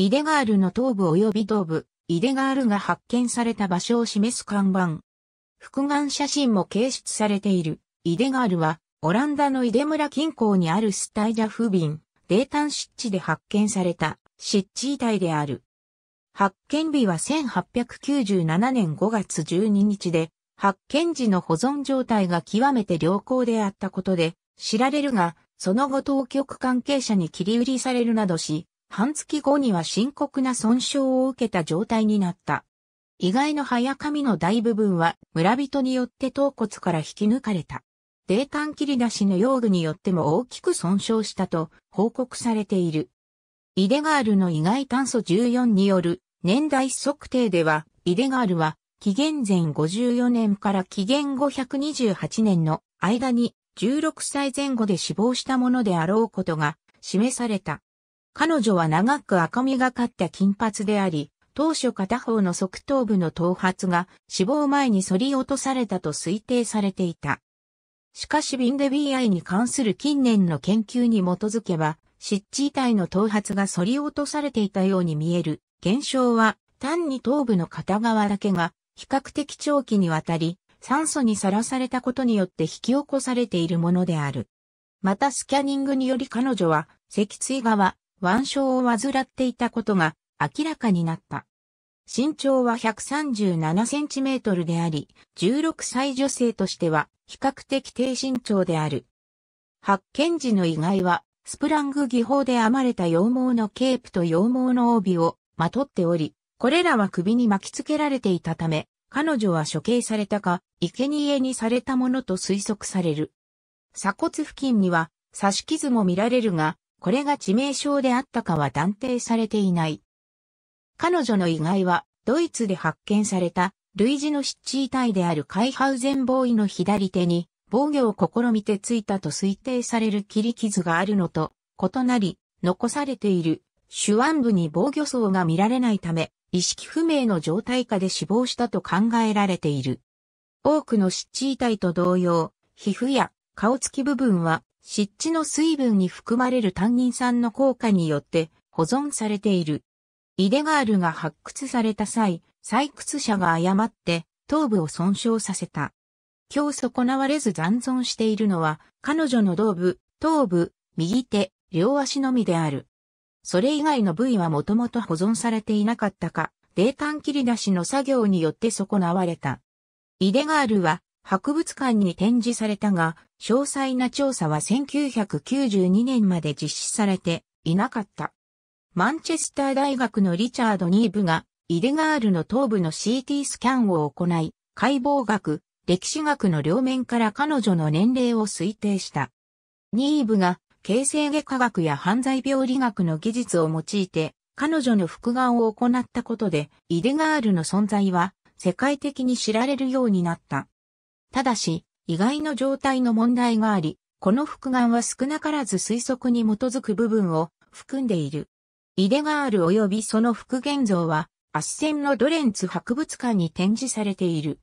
イデガールの頭部及び頭部、イデガールが発見された場所を示す看板。複眼写真も掲出されている。イデガールは、オランダのイデ村近郊にあるスタイダ・フビン、冷炭湿地で発見された湿地遺体である。発見日は1897年5月12日で、発見時の保存状態が極めて良好であったことで知られるが、その後当局関係者に切り売りされるなどし、半月後には深刻な損傷を受けた状態になった。意外の早髪の大部分は村人によって頭骨から引き抜かれた。泥炭切り出しの用具によっても大きく損傷したと報告されている。イデガールの意外炭素14による年代測定では、イデガールは紀元前54年から紀元後128年の間に16歳前後で死亡したものであろうことが示された。彼女は長く赤みがかった金髪であり、当初片方の側頭部の頭髪が死亡前に反り落とされたと推定されていた。しかしビンデビーアイに関する近年の研究に基づけば、湿地帯の頭髪が反り落とされていたように見える現象は、単に頭部の片側だけが比較的長期にわたり酸素にさらされたことによって引き起こされているものである。またスキャニングにより彼女は脊椎側、腕章を患っていたことが明らかになった。身長は137センチメートルであり、16歳女性としては比較的低身長である。発見時の意外は、スプラング技法で編まれた羊毛のケープと羊毛の帯をまとっており、これらは首に巻きつけられていたため、彼女は処刑されたか、生贄にされたものと推測される。鎖骨付近には刺し傷も見られるが、これが致命傷であったかは断定されていない。彼女の遺骸は、ドイツで発見された、類似の湿地遺体であるカイハウゼンボーイの左手に、防御を試みてついたと推定される切り傷があるのと、異なり、残されている手腕部に防御層が見られないため、意識不明の状態下で死亡したと考えられている。多くの湿地遺体と同様、皮膚や顔つき部分は湿地の水分に含まれる単ン酸の効果によって保存されている。イデガールが発掘された際、採掘者が誤って頭部を損傷させた。今日損なわれず残存しているのは彼女の頭部、頭部、右手、両足のみである。それ以外の部位はもともと保存されていなかったか、タン切り出しの作業によって損なわれた。イデガールは博物館に展示されたが、詳細な調査は1992年まで実施されていなかった。マンチェスター大学のリチャード・ニーブが、イデガールの頭部の CT スキャンを行い、解剖学、歴史学の両面から彼女の年齢を推定した。ニーブが、形成外科学や犯罪病理学の技術を用いて、彼女の復顔を行ったことで、イデガールの存在は、世界的に知られるようになった。ただし、意外の状態の問題があり、この複眼は少なからず推測に基づく部分を含んでいる。イデガール及びその復元像は、アッセンのドレンツ博物館に展示されている。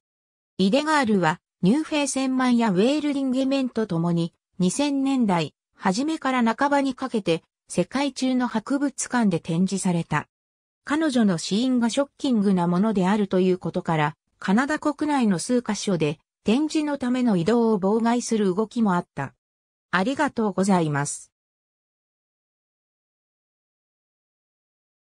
イデガールは、ニューフェイセンマンやウェールリンゲメンとともに、2000年代、初めから半ばにかけて、世界中の博物館で展示された。彼女の死因がショッキングなものであるということから、カナダ国内の数カ所で展示のための移動を妨害する動きもあった。ありがとうございます。